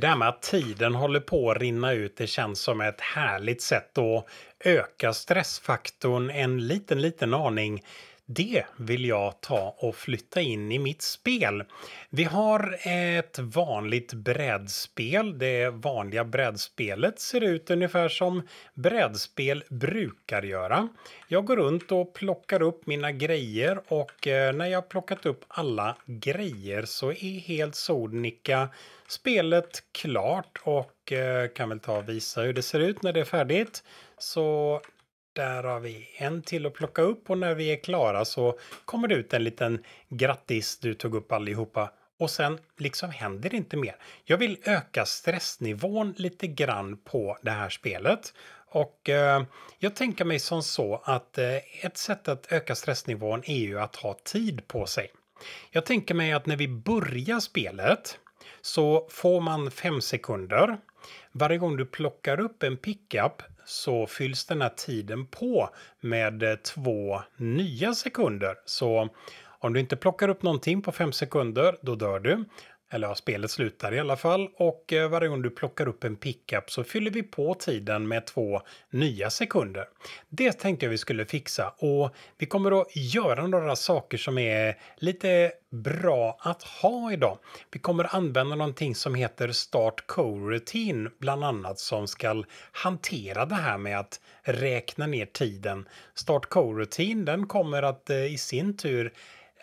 Det där med att tiden håller på att rinna ut, det känns som ett härligt sätt att öka stressfaktorn en liten, liten aning. Det vill jag ta och flytta in i mitt spel. Vi har ett vanligt brädspel. Det vanliga brädspelet ser ut ungefär som brädspel brukar göra. Jag går runt och plockar upp mina grejer och eh, när jag plockat upp alla grejer så är helt sonika spelet klart och eh, kan väl ta och visa hur det ser ut när det är färdigt. Så där har vi en till att plocka upp och när vi är klara så kommer det ut en liten grattis, du tog upp allihopa. Och sen liksom händer det inte mer. Jag vill öka stressnivån lite grann på det här spelet. Och eh, jag tänker mig som så att eh, ett sätt att öka stressnivån är ju att ha tid på sig. Jag tänker mig att när vi börjar spelet så får man 5 sekunder. Varje gång du plockar upp en pickup så fylls den här tiden på med eh, två nya sekunder. Så om du inte plockar upp någonting på 5 sekunder, då dör du. Eller ja, spelet slutar i alla fall. Och eh, varje gång du plockar upp en pickup så fyller vi på tiden med två nya sekunder. Det tänkte jag vi skulle fixa och vi kommer att göra några saker som är lite bra att ha idag. Vi kommer använda någonting som heter Start Co-Routine bland annat som ska hantera det här med att räkna ner tiden. Start Co-Routine den kommer att eh, i sin tur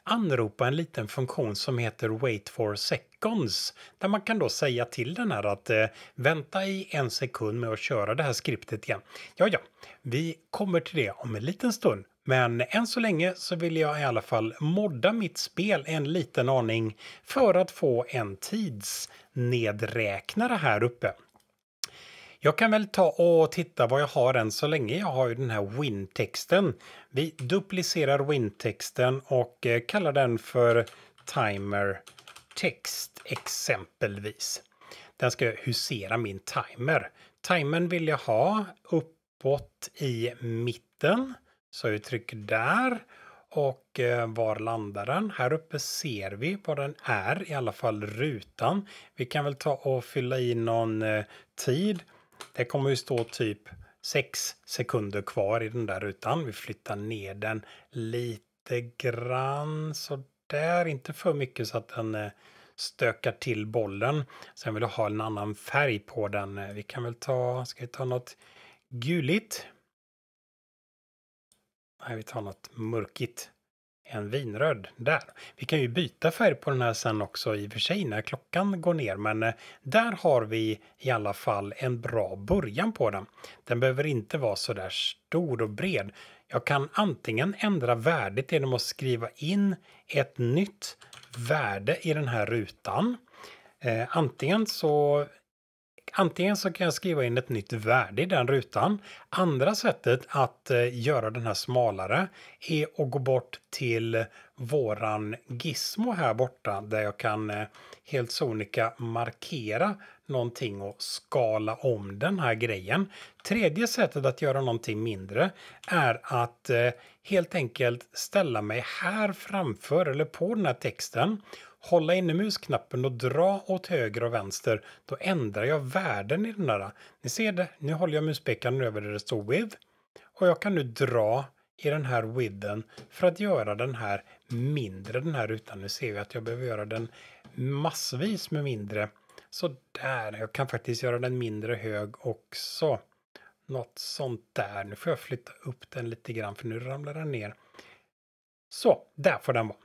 anropa en liten funktion som heter wait for seconds där man kan då säga till den här att eh, vänta i en sekund med att köra det här skriptet igen. Ja, ja, vi kommer till det om en liten stund. Men än så länge så vill jag i alla fall modda mitt spel en liten aning för att få en tidsnedräknare här uppe. Jag kan väl ta och titta vad jag har än så länge. Jag har ju den här win-texten. Vi duplicerar win-texten och eh, kallar den för timer text exempelvis. Den ska husera min timer. Timern vill jag ha uppåt i mitten. Så jag trycker där. Och eh, var landar den? Här uppe ser vi vad den är, i alla fall rutan. Vi kan väl ta och fylla i någon eh, tid. Det kommer ju stå typ 6 sekunder kvar i den där rutan. Vi flyttar ner den lite grann så där, inte för mycket så att den eh, stökar till bollen. Sen vill jag ha en annan färg på den. Vi kan väl ta, ska vi ta något guligt? Nej, vi tar något mörkigt en vinröd där. Vi kan ju byta färg på den här sen också i och för sig när klockan går ner men eh, där har vi i alla fall en bra början på den. Den behöver inte vara så där stor och bred. Jag kan antingen ändra värdet genom att skriva in ett nytt värde i den här rutan. Eh, antingen så Antingen så kan jag skriva in ett nytt värde i den rutan. Andra sättet att eh, göra den här smalare är att gå bort till våran gizmo här borta där jag kan eh, helt sonika markera någonting och skala om den här grejen. Tredje sättet att göra någonting mindre är att eh, helt enkelt ställa mig här framför eller på den här texten hålla inne musknappen och dra åt höger och vänster, då ändrar jag värden i den där. Ni ser det, nu håller jag muspekaren över där det står with och jag kan nu dra i den här widden för att göra den här mindre, den här rutan. Nu ser vi att jag behöver göra den massvis med mindre. Så där, jag kan faktiskt göra den mindre hög också. Något sånt där. Nu får jag flytta upp den lite grann för nu ramlar den ner. Så, där får den vara.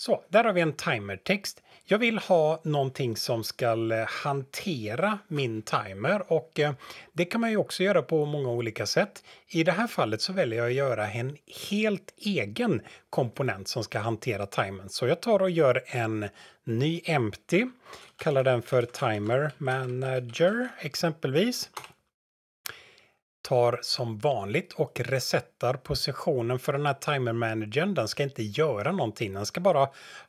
Så, där har vi en timertext. Jag vill ha någonting som ska eh, hantera min timer och eh, det kan man ju också göra på många olika sätt. I det här fallet så väljer jag att göra en helt egen komponent som ska hantera timern. Så jag tar och gör en ny empty, kallar den för timer manager exempelvis tar som vanligt och resettar positionen för den här timer managern. Den ska inte göra någonting, den ska bara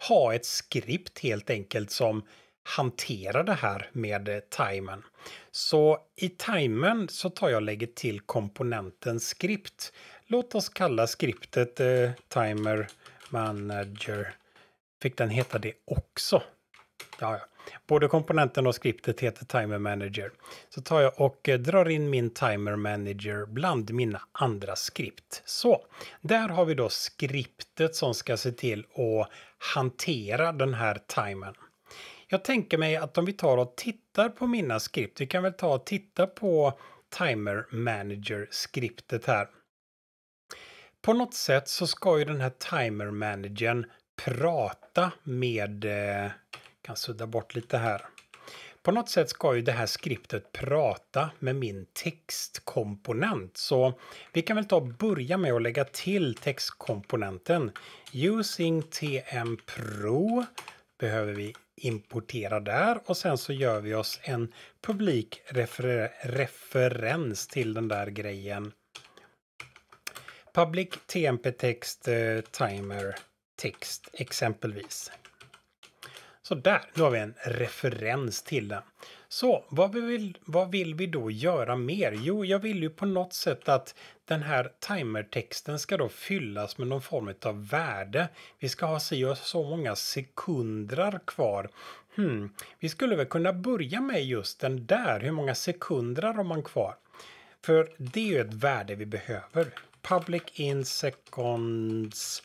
ha ett skript helt enkelt som hanterar det här med eh, timern. Så i timern så tar jag och lägger till komponenten skript. Låt oss kalla skriptet eh, timer manager. Fick den heta det också? Ja, ja. Både komponenten och skriptet heter Timer Manager. Så tar jag och eh, drar in min Timer Manager bland mina andra skript. Så, där har vi då skriptet som ska se till att hantera den här timern. Jag tänker mig att om vi tar och tittar på mina skript, vi kan väl ta och titta på Timer Manager-skriptet här. På något sätt så ska ju den här Timer Managern prata med eh, kan sudda bort lite här. På något sätt ska ju det här skriptet prata med min textkomponent. Så vi kan väl ta och börja med att lägga till textkomponenten. Using TM Pro behöver vi importera där och sen så gör vi oss en publik refer referens till den där grejen. Public TMP text eh, timer text exempelvis. Så där, då har vi en referens till den. Så vad vill, vad vill vi då göra mer? Jo, jag vill ju på något sätt att den här timertexten ska då fyllas med någon form av värde. Vi ska ha si och så många sekunder kvar. Hmm, vi skulle väl kunna börja med just den där. Hur många sekunder har man kvar? För det är ju ett värde vi behöver. Public in seconds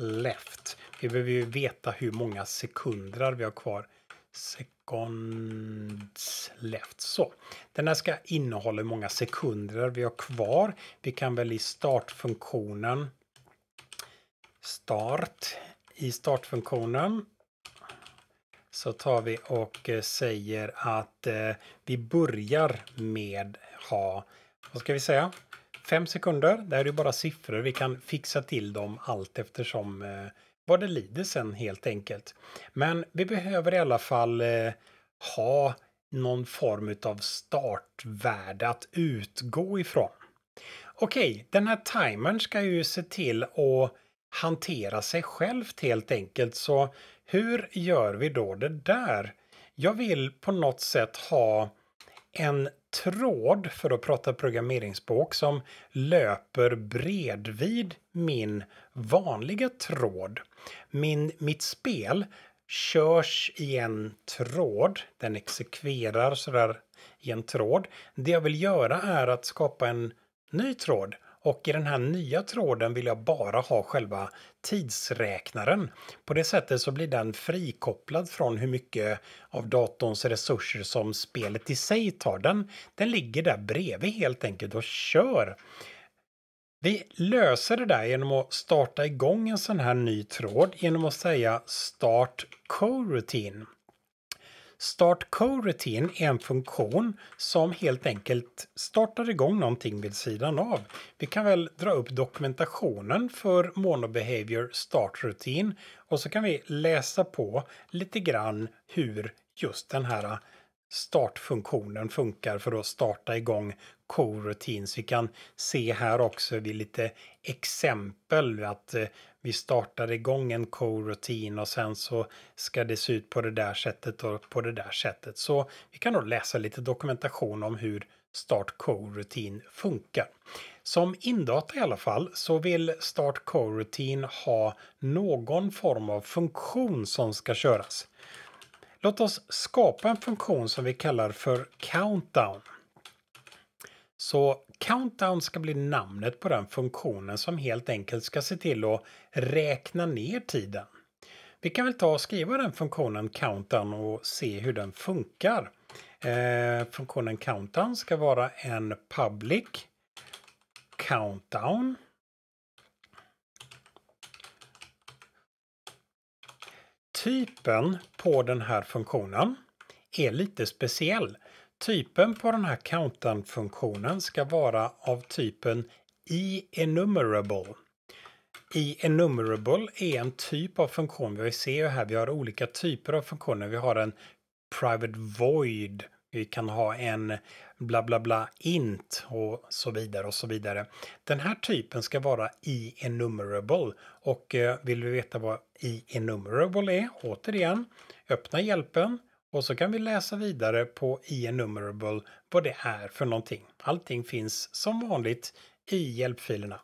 left. Vi behöver ju veta hur många sekunder vi har kvar. Seconds left. Så. Den här ska innehålla hur många sekunder vi har kvar. Vi kan väl i startfunktionen start i startfunktionen så tar vi och eh, säger att eh, vi börjar med ha, vad ska vi säga, fem sekunder. Det här är ju bara siffror. Vi kan fixa till dem allt eftersom eh, vad det lider sen helt enkelt. Men vi behöver i alla fall eh, ha någon form av startvärde att utgå ifrån. Okej, okay, den här timern ska ju se till att hantera sig självt helt enkelt. Så hur gör vi då det där? Jag vill på något sätt ha en tråd för att prata programmeringsspråk som löper bredvid min vanliga tråd. Min, mitt spel körs i en tråd. Den exekverar sådär i en tråd. Det jag vill göra är att skapa en ny tråd och i den här nya tråden vill jag bara ha själva tidsräknaren. På det sättet så blir den frikopplad från hur mycket av datorns resurser som spelet i sig tar. Den, den ligger där bredvid helt enkelt och kör. Vi löser det där genom att starta igång en sån här ny tråd genom att säga Start Co-Routine. Start Coroutine är en funktion som helt enkelt startar igång någonting vid sidan av. Vi kan väl dra upp dokumentationen för MonoBehavior Start Routine och så kan vi läsa på lite grann hur just den här startfunktionen funkar för att starta igång coroutines. Vi kan se här också vid lite exempel att eh, vi startar igång en coroutin och sen så ska det se ut på det där sättet och på det där sättet. Så vi kan då läsa lite dokumentation om hur Start Coroutine funkar. Som indata i alla fall så vill Start Coroutine ha någon form av funktion som ska köras. Låt oss skapa en funktion som vi kallar för countdown. Så countdown ska bli namnet på den funktionen som helt enkelt ska se till att räkna ner tiden. Vi kan väl ta och skriva den funktionen countdown och se hur den funkar. Eh, funktionen countdown ska vara en public countdown typen på den här funktionen är lite speciell. Typen på den här countdown-funktionen ska vara av typen enumerable. Enumerable är en typ av funktion. Vi ser ju här, vi har olika typer av funktioner. Vi har en private void vi kan ha en bla bla bla int och så vidare och så vidare. Den här typen ska vara i enumerable och eh, vill vi veta vad i enumerable är, återigen, öppna hjälpen och så kan vi läsa vidare på i enumerable vad det är för någonting. Allting finns som vanligt i hjälpfilerna.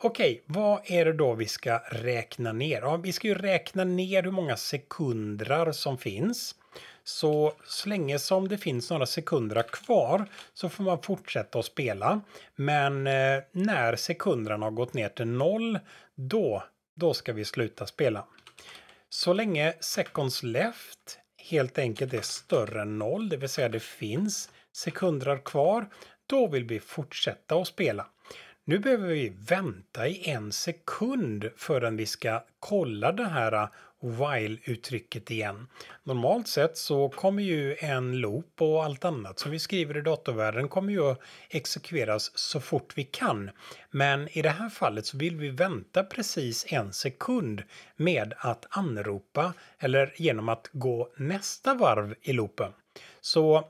Okej, vad är det då vi ska räkna ner? Ja, vi ska ju räkna ner hur många sekundrar som finns. Så, så länge som det finns några sekunder kvar så får man fortsätta att spela. Men eh, när sekunderna har gått ner till noll, då, då ska vi sluta spela. Så länge seconds left helt enkelt är större än noll, det vill säga det finns sekunder kvar, då vill vi fortsätta att spela. Nu behöver vi vänta i en sekund förrän vi ska kolla det här while-uttrycket igen. Normalt sett så kommer ju en loop och allt annat som vi skriver i datorvärlden kommer ju att exekveras så fort vi kan. Men i det här fallet så vill vi vänta precis en sekund med att anropa eller genom att gå nästa varv i loopen. Så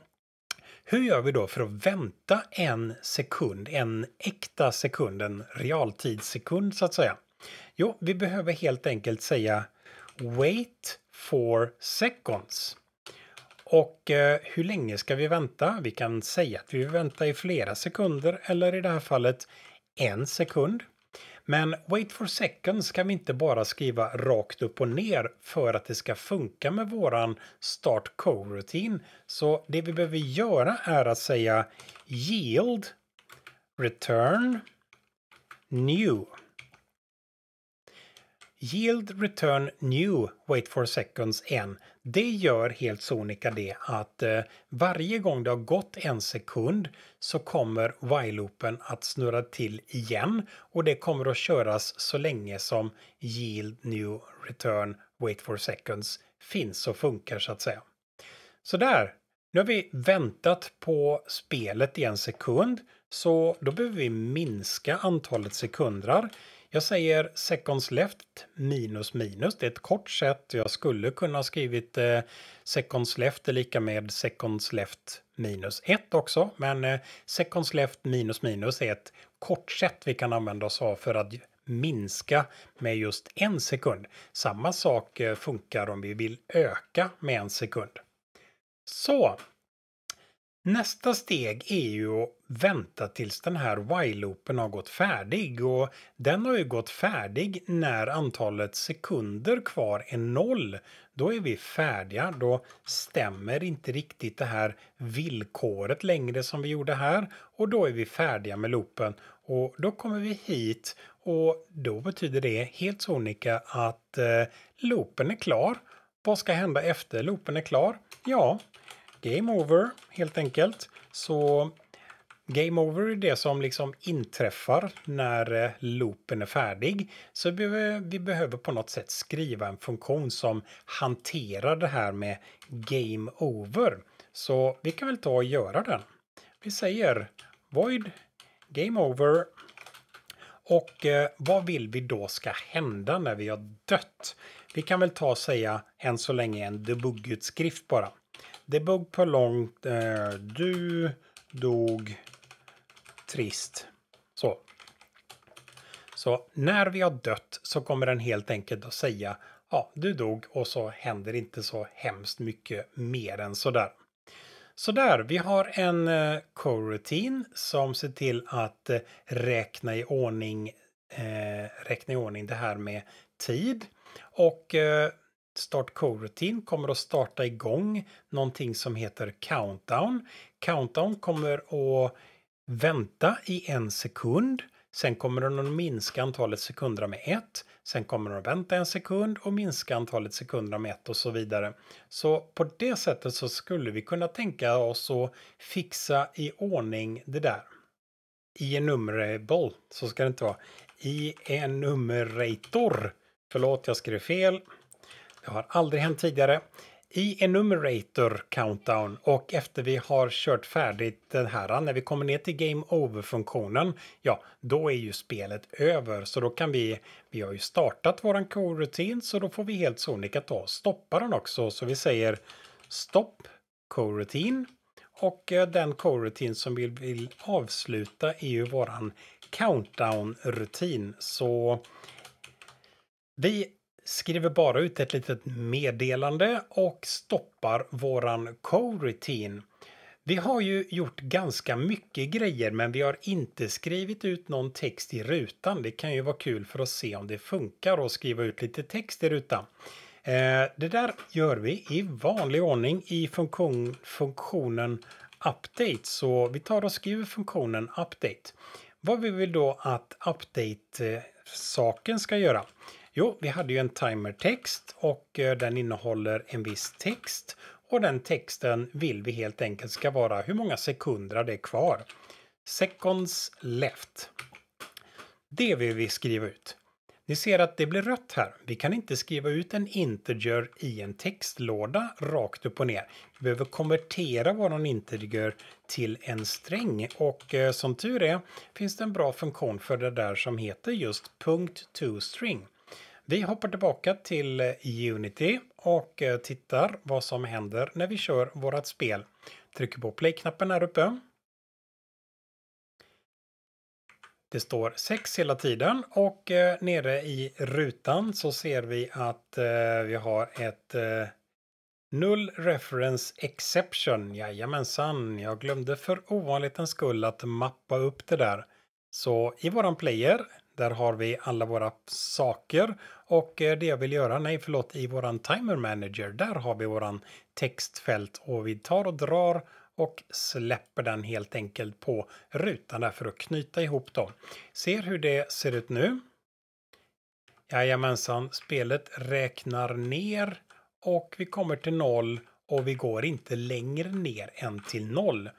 hur gör vi då för att vänta en sekund, en äkta sekund, en realtidssekund så att säga? Jo, vi behöver helt enkelt säga wait for seconds. Och eh, hur länge ska vi vänta? Vi kan säga att vi väntar i flera sekunder eller i det här fallet en sekund. Men wait for seconds kan vi inte bara skriva rakt upp och ner för att det ska funka med våran start co-rutin. Så det vi behöver göra är att säga yield return new. Yield Return New Wait for Seconds N. Det gör helt sonika det att eh, varje gång det har gått en sekund så kommer while-loopen att snurra till igen och det kommer att köras så länge som Yield New Return Wait for Seconds finns och funkar så att säga. Så där, nu har vi väntat på spelet i en sekund så då behöver vi minska antalet sekunder jag säger seconds left minus minus. Det är ett kort sätt. Jag skulle kunna skrivit eh, seconds left är lika med seconds left minus 1 också. Men eh, seconds left minus minus är ett kort sätt vi kan använda oss av för att minska med just en sekund. Samma sak eh, funkar om vi vill öka med en sekund. Så Nästa steg är ju att vänta tills den här while-loopen har gått färdig och den har ju gått färdig när antalet sekunder kvar är noll. Då är vi färdiga, då stämmer inte riktigt det här villkoret längre som vi gjorde här och då är vi färdiga med loopen och då kommer vi hit och då betyder det helt sonika att eh, loopen är klar. Vad ska hända efter loopen är klar? Ja, game over helt enkelt. Så Game over är det som liksom inträffar när eh, loopen är färdig. Så vi behöver på något sätt skriva en funktion som hanterar det här med game over. Så vi kan väl ta och göra den. Vi säger void game over. Och eh, vad vill vi då ska hända när vi har dött? Vi kan väl ta och säga än så länge en debuggutskrift bara. Det bog på långt. Eh, du dog trist. Så. Så när vi har dött så kommer den helt enkelt att säga ja, du dog och så händer inte så hemskt mycket mer än sådär. Så där, vi har en eh, coroutine som ser till att eh, räkna i ordning eh, räkna i ordning det här med tid. Och eh, Start co-rutin kommer att starta igång någonting som heter Countdown. Countdown kommer att vänta i en sekund. Sen kommer den att minska antalet sekunder med ett. Sen kommer den att vänta en sekund och minska antalet sekunder med ett och så vidare. Så på det sättet så skulle vi kunna tänka oss att fixa i ordning det där. I en nummerable, så ska det inte vara. I en numerator. Förlåt, jag skrev fel. Det har aldrig hänt tidigare. I Enumerator Countdown och efter vi har kört färdigt den här, när vi kommer ner till Game Over-funktionen, ja, då är ju spelet över. Så då kan vi, vi har ju startat våran co-rutin, så då får vi helt sonika ta och stoppa den också. Så vi säger stopp co-rutin och eh, den co-rutin som vi vill avsluta är ju våran countdown-rutin. Så vi skriver bara ut ett litet meddelande och stoppar våran co-routine. Vi har ju gjort ganska mycket grejer men vi har inte skrivit ut någon text i rutan. Det kan ju vara kul för att se om det funkar att skriva ut lite text i rutan. Eh, det där gör vi i vanlig ordning i funktion, funktionen Update. Så vi tar och skriver funktionen Update. Vad vi vill då att Update-saken eh, ska göra? Jo, vi hade ju en timertext och eh, den innehåller en viss text. Och den texten vill vi helt enkelt ska vara hur många sekunder det är kvar. Seconds left. Det vill vi skriva ut. Ni ser att det blir rött här. Vi kan inte skriva ut en integer i en textlåda rakt upp och ner. Vi behöver konvertera vår integer till en sträng och eh, som tur är finns det en bra funktion för det där som heter just punkt .toString. Vi hoppar tillbaka till eh, Unity och eh, tittar vad som händer när vi kör vårt spel. Trycker på play-knappen här uppe. Det står 6 hela tiden och eh, nere i rutan så ser vi att vi har ett Null Reference Exception. Jajamensan, jag glömde för ovanlighetens skull att mappa upp det där. Så i våran player, där har vi alla våra saker och eh, det jag vill göra, nej förlåt, i våran timer manager, där har vi våran textfält och vi tar och drar och släpper den helt enkelt på rutan där för att knyta ihop dem. Ser hur det ser ut nu. Jajamensan, spelet räknar ner och vi kommer till noll och vi går inte längre ner än till noll.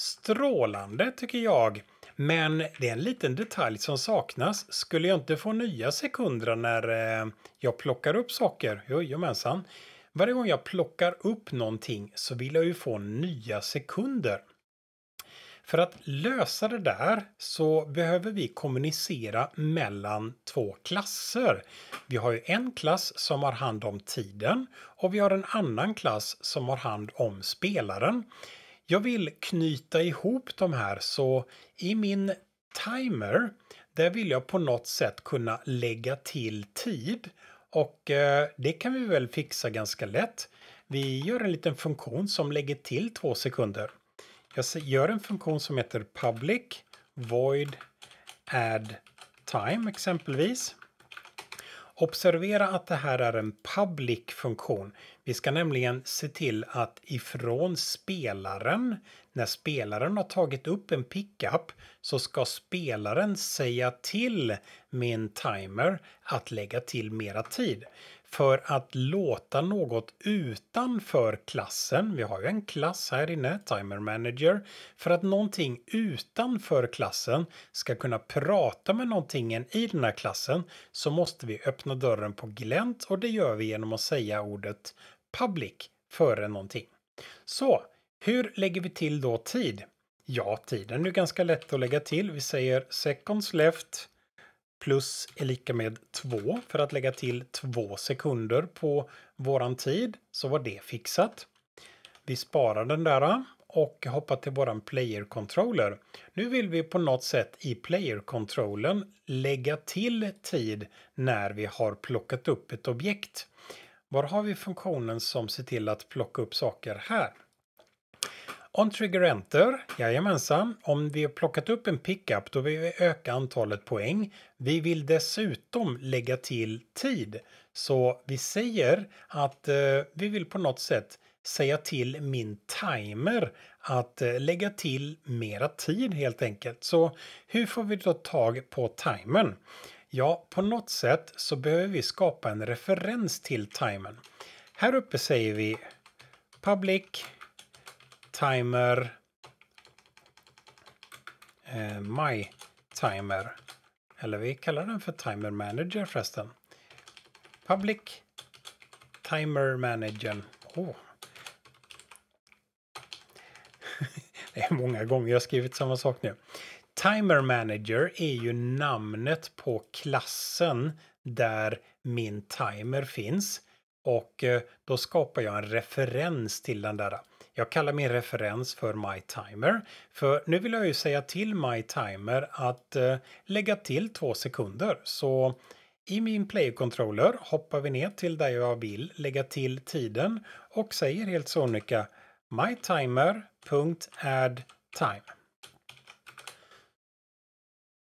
Strålande tycker jag! Men det är en liten detalj som saknas. Skulle jag inte få nya sekunder när eh, jag plockar upp saker? Jajamensan. Varje gång jag plockar upp någonting så vill jag ju få nya sekunder. För att lösa det där så behöver vi kommunicera mellan två klasser. Vi har ju en klass som har hand om tiden och vi har en annan klass som har hand om spelaren. Jag vill knyta ihop de här så i min timer där vill jag på något sätt kunna lägga till tid och eh, det kan vi väl fixa ganska lätt. Vi gör en liten funktion som lägger till två sekunder. Jag gör en funktion som heter public void add time exempelvis. Observera att det här är en public funktion. Vi ska nämligen se till att ifrån spelaren, när spelaren har tagit upp en pickup, så ska spelaren säga till min timer att lägga till mera tid för att låta något utanför klassen. Vi har ju en klass här inne, Timer Manager. För att någonting utanför klassen ska kunna prata med någonting i den här klassen så måste vi öppna dörren på glänt och det gör vi genom att säga ordet public före någonting. Så hur lägger vi till då tid? Ja, tiden är ganska lätt att lägga till. Vi säger seconds left plus är lika med 2 för att lägga till 2 sekunder på våran tid så var det fixat. Vi sparar den där äh, och hoppar till våran player controller. Nu vill vi på något sätt i player controllen lägga till tid när vi har plockat upp ett objekt. Var har vi funktionen som ser till att plocka upp saker här? On trigger enter, jajamensan. Om vi har plockat upp en pickup då vill vi öka antalet poäng. Vi vill dessutom lägga till tid. Så vi säger att eh, vi vill på något sätt säga till min timer att eh, lägga till mera tid helt enkelt. Så hur får vi då tag på timern? Ja, på något sätt så behöver vi skapa en referens till timern. Här uppe säger vi public timer. Eh, my timer. Eller vi kallar den för timer manager förresten. Public timer manager. Oh. Det är många gånger jag skrivit samma sak nu. Timer manager är ju namnet på klassen där min timer finns och eh, då skapar jag en referens till den där. Jag kallar min referens för MyTimer. För nu vill jag ju säga till MyTimer att eh, lägga till två sekunder. Så i min play controller hoppar vi ner till där jag vill lägga till tiden och säger helt sonika mytimer.addTime.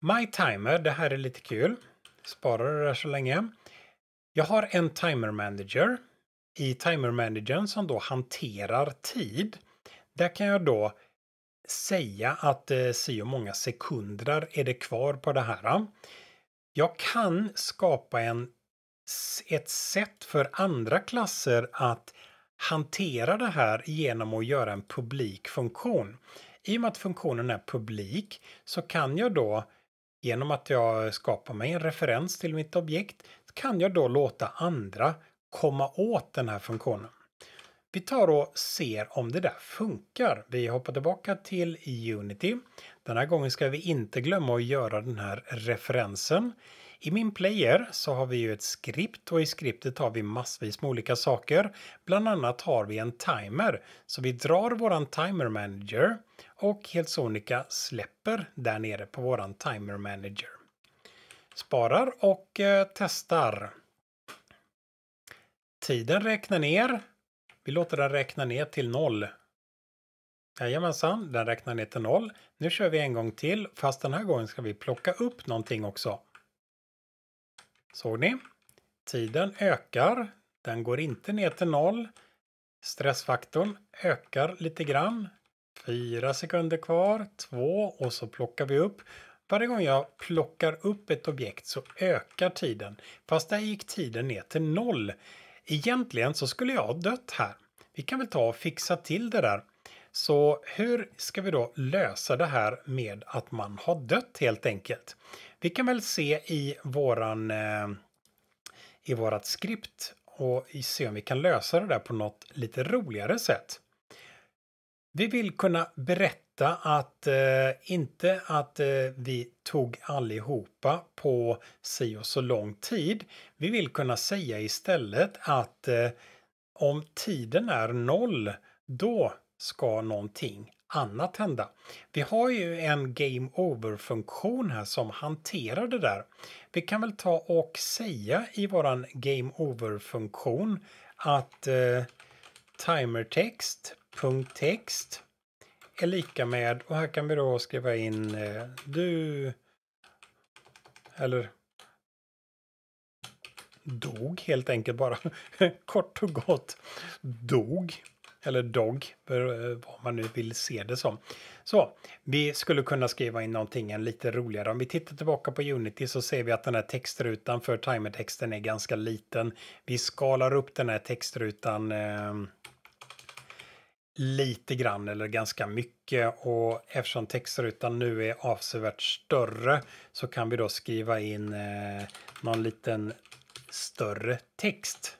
MyTimer, det här är lite kul. Sparar det där så länge. Jag har en timer manager i timer managern som då hanterar tid. Där kan jag då säga att eh, si och många sekunder är det kvar på det här. Jag kan skapa en, ett sätt för andra klasser att hantera det här genom att göra en publik funktion. I och med att funktionen är publik så kan jag då genom att jag skapar mig en referens till mitt objekt kan jag då låta andra komma åt den här funktionen. Vi tar och ser om det där funkar. Vi hoppar tillbaka till Unity. Den här gången ska vi inte glömma att göra den här referensen. I min player så har vi ju ett skript och i skriptet har vi massvis med olika saker. Bland annat har vi en timer. Så vi drar våran timer manager och helt sonika släpper där nere på våran timer manager. Sparar och eh, testar. Tiden räknar ner. Vi låter den räkna ner till noll. Jajamensan, den räknar ner till noll. Nu kör vi en gång till, fast den här gången ska vi plocka upp någonting också. Såg ni? Tiden ökar. Den går inte ner till noll. Stressfaktorn ökar lite grann. Fyra sekunder kvar, två och så plockar vi upp. Varje gång jag plockar upp ett objekt så ökar tiden. Fast där gick tiden ner till noll. Egentligen så skulle jag ha dött här. Vi kan väl ta och fixa till det där. Så hur ska vi då lösa det här med att man har dött helt enkelt? Vi kan väl se i våran eh, i vårat skript och se om vi kan lösa det där på något lite roligare sätt. Vi vill kunna berätta detta att eh, inte att eh, vi tog allihopa på si och så lång tid. Vi vill kunna säga istället att eh, om tiden är noll, då ska någonting annat hända. Vi har ju en Game Over-funktion här som hanterar det där. Vi kan väl ta och säga i våran Game Over-funktion att eh, timertext.text är lika med och här kan vi då skriva in eh, du eller dog helt enkelt bara. Kort och gott dog. Eller dog, eh, vad man nu vill se det som. Så, vi skulle kunna skriva in någonting en lite roligare. Om vi tittar tillbaka på Unity så ser vi att den här textrutan för timertexten är ganska liten. Vi skalar upp den här textrutan eh, lite grann eller ganska mycket och eftersom textrutan nu är avsevärt större så kan vi då skriva in eh, någon liten större text.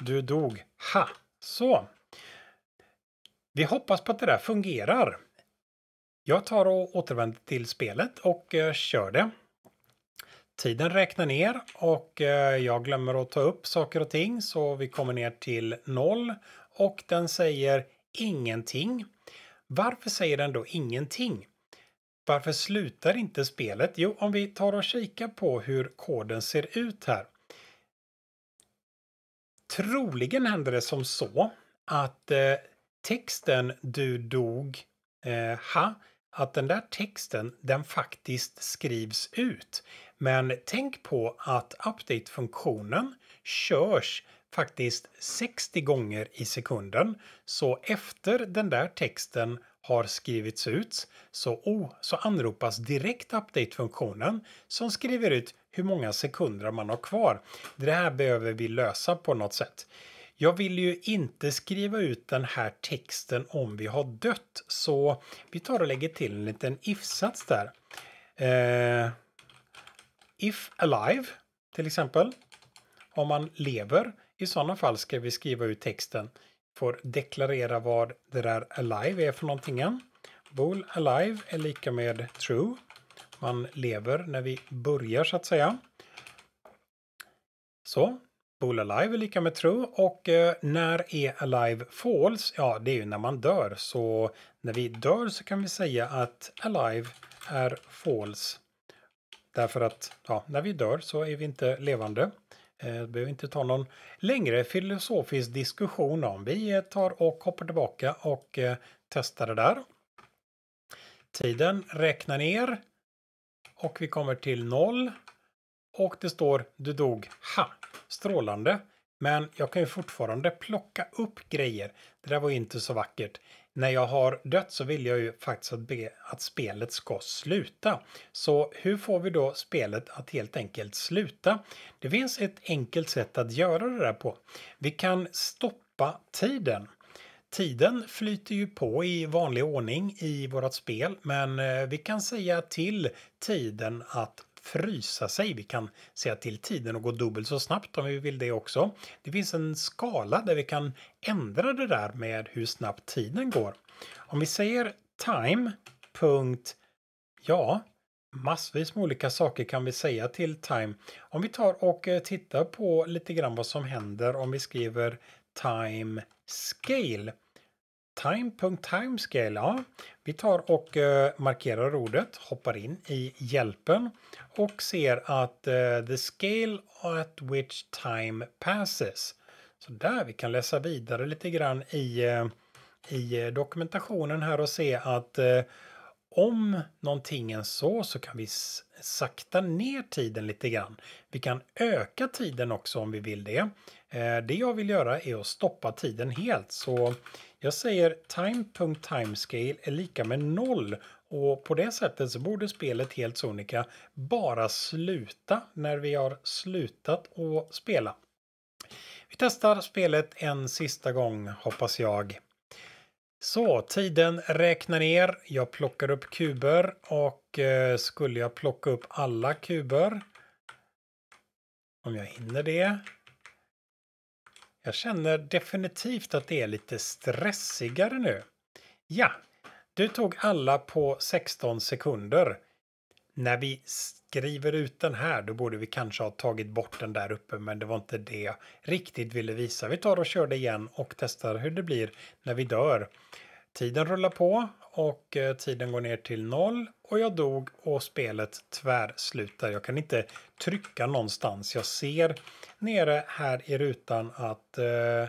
Du dog. Ha! Så. Vi hoppas på att det där fungerar. Jag tar och återvänder till spelet och eh, kör det. Tiden räknar ner och eh, jag glömmer att ta upp saker och ting så vi kommer ner till noll och den säger ingenting. Varför säger den då ingenting? Varför slutar inte spelet? Jo, om vi tar och kikar på hur koden ser ut här. Troligen händer det som så att eh, texten du dog, eh, ha, att den där texten den faktiskt skrivs ut. Men tänk på att update-funktionen körs faktiskt 60 gånger i sekunden. Så efter den där texten har skrivits ut så, oh, så anropas direkt update-funktionen som skriver ut hur många sekunder man har kvar. Det här behöver vi lösa på något sätt. Jag vill ju inte skriva ut den här texten om vi har dött så vi tar och lägger till en liten if-sats där. Eh, if alive till exempel. Om man lever i sådana fall ska vi skriva ut texten. Får deklarera vad det där alive är för någonting. Bool alive är lika med true. Man lever när vi börjar så att säga. Så, bool alive är lika med true och eh, när är alive false? Ja, det är ju när man dör. Så när vi dör så kan vi säga att alive är false. Därför att ja, när vi dör så är vi inte levande. Eh, det behöver inte ta någon längre filosofisk diskussion om. Vi tar och hoppar tillbaka och eh, testar det där. Tiden räknar ner och vi kommer till noll. Och det står du dog, ha, strålande. Men jag kan ju fortfarande plocka upp grejer. Det där var ju inte så vackert när jag har dött så vill jag ju faktiskt att, be, att spelet ska sluta. Så hur får vi då spelet att helt enkelt sluta? Det finns ett enkelt sätt att göra det där på. Vi kan stoppa tiden. Tiden flyter ju på i vanlig ordning i vårt spel men eh, vi kan säga till tiden att frysa sig. Vi kan säga till tiden att gå dubbelt så snabbt om vi vill det också. Det finns en skala där vi kan ändra det där med hur snabbt tiden går. Om vi säger time. ja, massvis med olika saker kan vi säga till time. Om vi tar och eh, tittar på lite grann vad som händer om vi skriver time scale Time.timescale, ja. Vi tar och eh, markerar ordet, hoppar in i hjälpen och ser att eh, the scale at which time passes. Så där, vi kan läsa vidare lite grann i, eh, i dokumentationen här och se att om någonting än så så kan vi sakta ner tiden lite grann. Vi kan öka tiden också om vi vill det. Det jag vill göra är att stoppa tiden helt. Så jag säger time.timescale är lika med noll och på det sättet så borde spelet Helt Sonika bara sluta när vi har slutat att spela. Vi testar spelet en sista gång hoppas jag. Så tiden räknar ner. Jag plockar upp kuber och eh, skulle jag plocka upp alla kuber? Om jag hinner det. Jag känner definitivt att det är lite stressigare nu. Ja, du tog alla på 16 sekunder. När vi skriver ut den här då borde vi kanske ha tagit bort den där uppe men det var inte det jag riktigt ville visa. Vi tar och kör det igen och testar hur det blir när vi dör. Tiden rullar på och eh, tiden går ner till noll och jag dog och spelet tvärslutar. Jag kan inte trycka någonstans. Jag ser nere här i rutan att eh,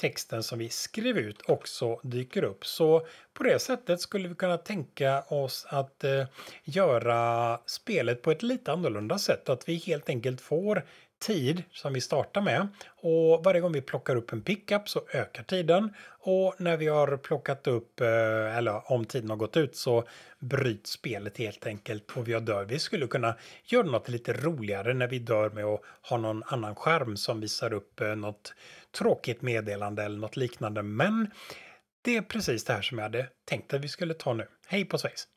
texten som vi skrev ut också dyker upp. Så på det sättet skulle vi kunna tänka oss att eh, göra spelet på ett lite annorlunda sätt. Att vi helt enkelt får tid som vi startar med och varje gång vi plockar upp en pickup så ökar tiden och när vi har plockat upp eh, eller om tiden har gått ut så bryts spelet helt enkelt och vi har dör. Vi skulle kunna göra något lite roligare när vi dör med att ha någon annan skärm som visar upp eh, något tråkigt meddelande eller något liknande. Men det är precis det här som jag hade tänkt att vi skulle ta nu. Hej på svejs!